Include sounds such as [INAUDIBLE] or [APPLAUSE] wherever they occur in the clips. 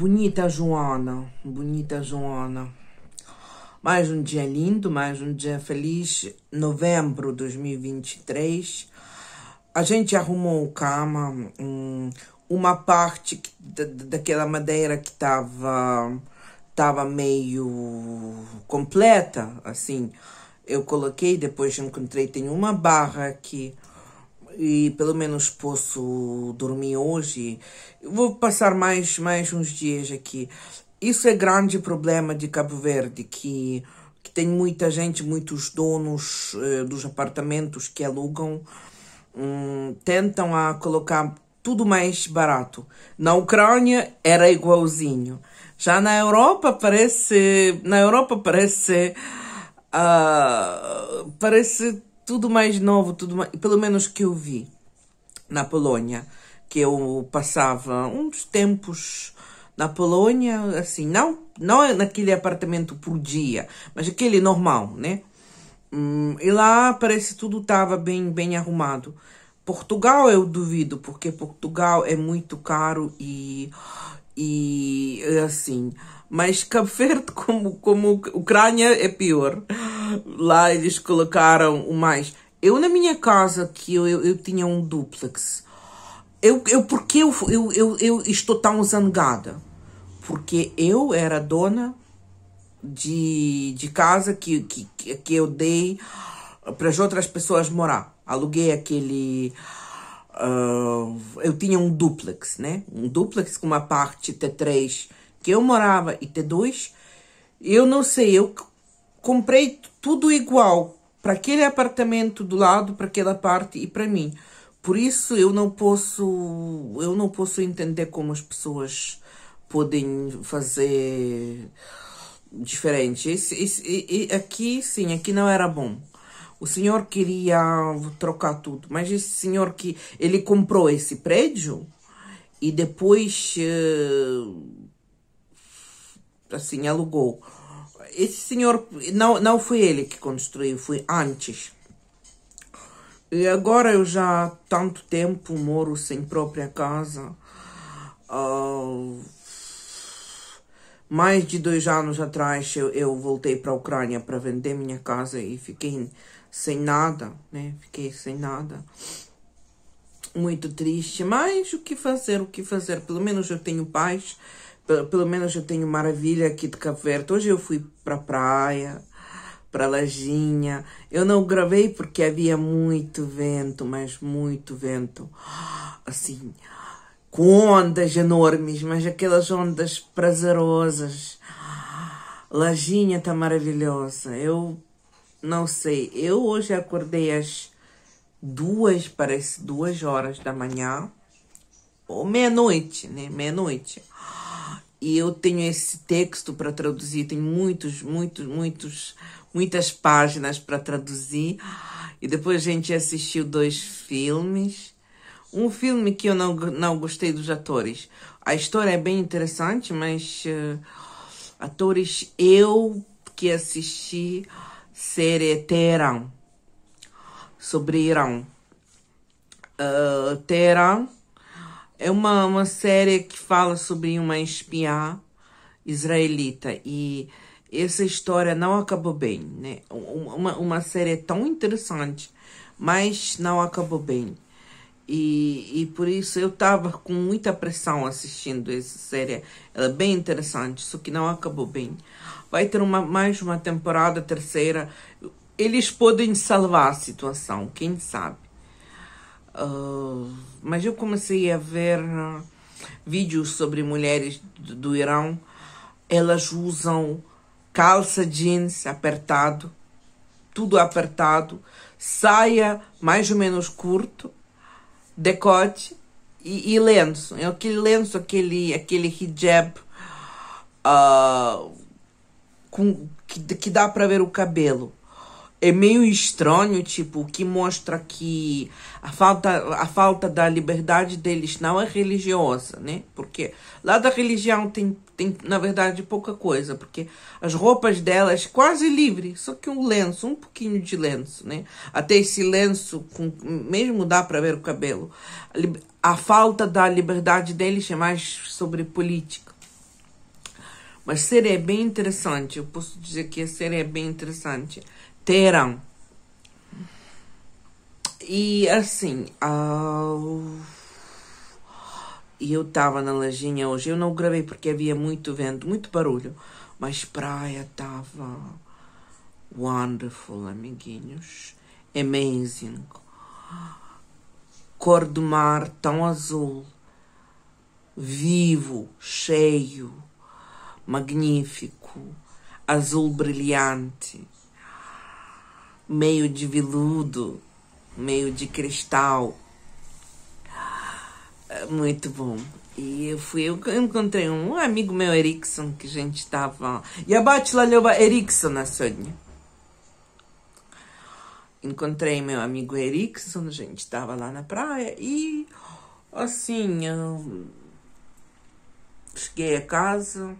Bonita Joana, bonita Joana. Mais um dia lindo, mais um dia feliz. Novembro 2023. A gente arrumou o cama, hum, uma parte daquela madeira que estava tava meio completa, assim. Eu coloquei, depois encontrei, tem uma barra aqui e pelo menos posso dormir hoje. Vou passar mais, mais uns dias aqui. Isso é grande problema de Cabo Verde, que, que tem muita gente, muitos donos eh, dos apartamentos que alugam, hum, tentam a colocar tudo mais barato. Na Ucrânia era igualzinho. Já na Europa parece, na Europa parece, uh, parece tudo mais novo, tudo mais, pelo menos que eu vi na Polónia, que eu passava uns tempos na Polónia, assim, não, não é naquele apartamento por dia, mas aquele normal, né? Hum, e lá parece tudo estava bem, bem arrumado. Portugal eu duvido, porque Portugal é muito caro e, e assim. Mas Cabo Verde, [LAUGHS] como, como Ucrânia, é pior. Lá eles colocaram o mais. Eu na minha casa, que eu, eu, eu tinha um duplex, eu, eu porque eu, eu, eu, eu estou tão zangada? Porque eu era dona de, de casa que, que, que eu dei para as outras pessoas morar. Aluguei aquele. Uh, eu tinha um duplex, né? Um duplex com uma parte T3 que eu morava e T2. Eu não sei, eu comprei tudo igual para aquele apartamento do lado, para aquela parte e para mim. Por isso eu não posso, eu não posso entender como as pessoas podem fazer diferente. Esse, esse, aqui sim, aqui não era bom. O senhor queria trocar tudo, mas esse senhor que ele comprou esse prédio e depois eh, assim alugou esse senhor não, não foi ele que construiu, foi antes. E agora eu já tanto tempo moro sem própria casa. Uh, mais de dois anos atrás eu, eu voltei para a Ucrânia para vender minha casa e fiquei sem nada, né? Fiquei sem nada. Muito triste, mas o que fazer, o que fazer? Pelo menos eu tenho paz pelo menos eu tenho maravilha aqui do Cabo Verde. Hoje eu fui pra praia, pra Lajinha. Eu não gravei porque havia muito vento, mas muito vento. Assim, com ondas enormes, mas aquelas ondas prazerosas. Lajinha tá maravilhosa. Eu não sei. Eu hoje acordei às duas, parece duas horas da manhã. Ou meia-noite, né? Meia-noite e eu tenho esse texto para traduzir, tem muitos, muitos, muitos, muitas páginas para traduzir. E depois a gente assistiu dois filmes. Um filme que eu não, não gostei dos atores. A história é bem interessante, mas uh, atores eu que assisti série é Teherã sobre Irã. Uh, eh, é uma, uma série que fala sobre uma espiã israelita e essa história não acabou bem, né? Uma, uma série tão interessante, mas não acabou bem. E, e por isso eu tava com muita pressão assistindo essa série. Ela é bem interessante, só que não acabou bem. Vai ter uma, mais uma temporada terceira. Eles podem salvar a situação, quem sabe. Ah, mas eu comecei a ver ah, vídeos sobre mulheres do, Irão. Elas usam calça jeans apertado, tudo apertado, saia mais ou menos curto, decote e, e lenço. É aquele lenço, aquele, aquele hijab uh, com, que, que dá para ver o cabelo é meio estranho, tipo, que mostra que a falta, a falta da liberdade deles não é religiosa, né? Porque lá da religião tem, tem, na verdade, pouca coisa, porque as roupas delas quase livre, só que um lenço, um pouquinho de lenço, né? Até esse lenço, com, mesmo dá para ver o cabelo. A, falta da liberdade deles é mais sobre política. Mas série é bem interessante, eu posso dizer que a série é bem interessante terão. E assim, uh, eu estava na lojinha hoje, eu não gravei porque havia muito vento, muito barulho, mas praia estava wonderful, amiguinhos, amazing. Cor do mar tão azul, vivo, cheio, magnífico, azul brilhante meio de veludo, meio de cristal. É muito bom. E eu fui, eu encontrei um amigo meu, Erickson, que a gente tava. E a Batila Erickson na né, Sônia. Encontrei meu amigo Erickson, a gente tava lá na praia e assim, eu cheguei a casa,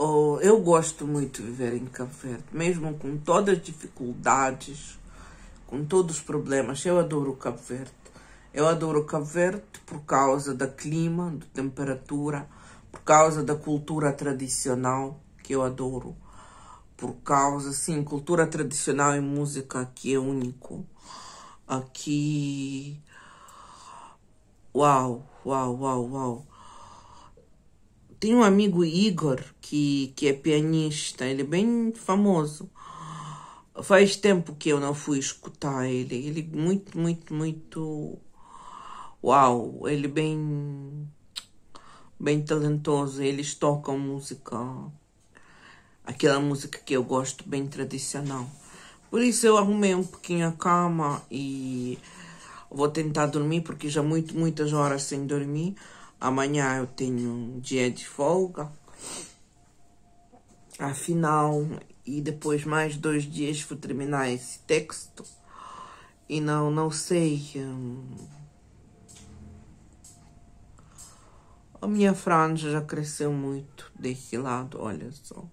Oh, eu gosto muito de viver em Cabo Verde, mesmo com todas as dificuldades, com todos os problemas. Eu adoro Cabo Verde. Eu adoro Cabo Verde por causa do clima, da temperatura, por causa da cultura tradicional, que eu adoro. Por causa, sim, cultura tradicional e música aqui é único. Aqui. Uau, uau, uau, uau tenho um amigo Igor, que, que é pianista, ele é bem famoso. Faz tempo que eu não fui escutar ele. Ele muito, muito, muito. Uau! Ele bem. bem talentoso. Eles tocam música. aquela música que eu gosto, bem tradicional. Por isso eu arrumei um pouquinho a cama e vou tentar dormir, porque já muito, muitas horas sem dormir. Amanhã eu tenho um dia de folga. Afinal, e depois mais dois dias vou terminar esse texto. E não, não sei. Hum, a minha franja já cresceu muito desse lado, olha só.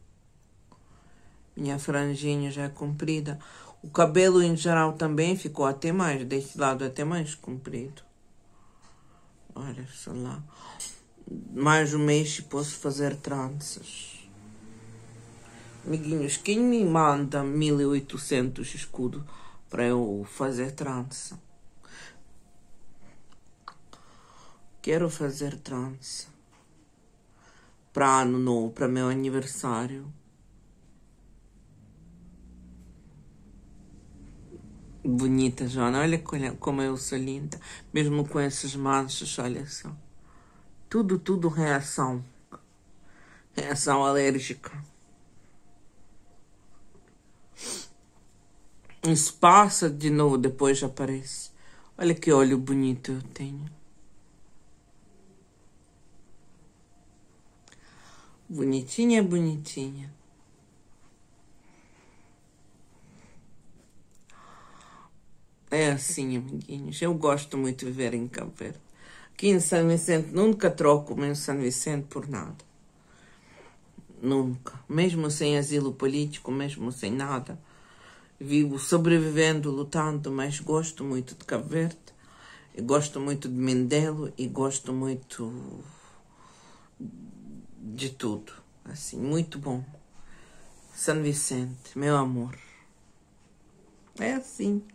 Minha franjinha já é comprida. O cabelo em geral também ficou até mais, desse lado até mais comprido olha, sei lá, mais um mês e posso fazer tranças. Amiguinhos, quem me manda 1800 escudo para eu fazer trança? Quero fazer trança para ano novo, para meu aniversário. Bonita, Joana. Olha é, como eu sou linda. Mesmo com esses manchas, olha só. Tudo, tudo reação. Reação alérgica. Isso passa de novo, depois já aparece. Olha que olho bonito eu tenho. Bonitinha, bonitinha. é assim, amiguinhos. Eu gosto muito de viver em Cabo Verde. Aqui em São Vicente, nunca troco o meu São Vicente por nada. Nunca. Mesmo sem asilo político, mesmo sem nada. Vivo sobrevivendo, lutando, mas gosto muito de Cabo Verde. E gosto muito de Mendelo e gosto muito de tudo. Assim, muito bom. São Vicente, meu amor. É assim.